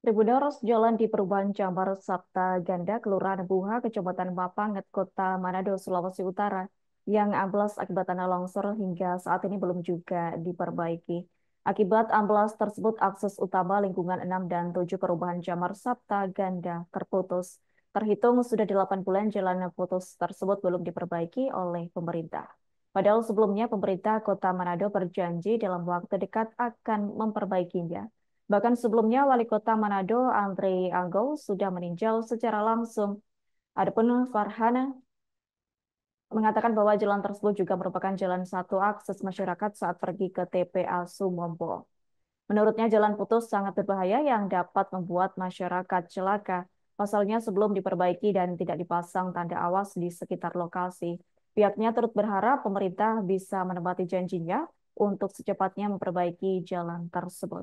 Tribuners jalan di perubahan Jambar Sabta Ganda, Kelurahan Buha, Kecamatan Mapanget, Kota Manado, Sulawesi Utara, yang amblas akibat tanah longsor hingga saat ini belum juga diperbaiki. Akibat amblas tersebut, akses utama lingkungan 6 dan 7 perubahan Jambar Sabta Ganda terputus. Terhitung sudah 8 bulan jalan putus tersebut belum diperbaiki oleh pemerintah. Padahal sebelumnya pemerintah Kota Manado berjanji dalam waktu dekat akan memperbaikinya. Bahkan sebelumnya, Wali Kota Manado Andre Anggo sudah meninjau secara langsung. Adapun Farhana mengatakan bahwa jalan tersebut juga merupakan jalan satu akses masyarakat saat pergi ke TPA Sumombo. Menurutnya jalan putus sangat berbahaya yang dapat membuat masyarakat celaka. Pasalnya sebelum diperbaiki dan tidak dipasang tanda awas di sekitar lokasi. Pihaknya turut berharap pemerintah bisa menepati janjinya untuk secepatnya memperbaiki jalan tersebut.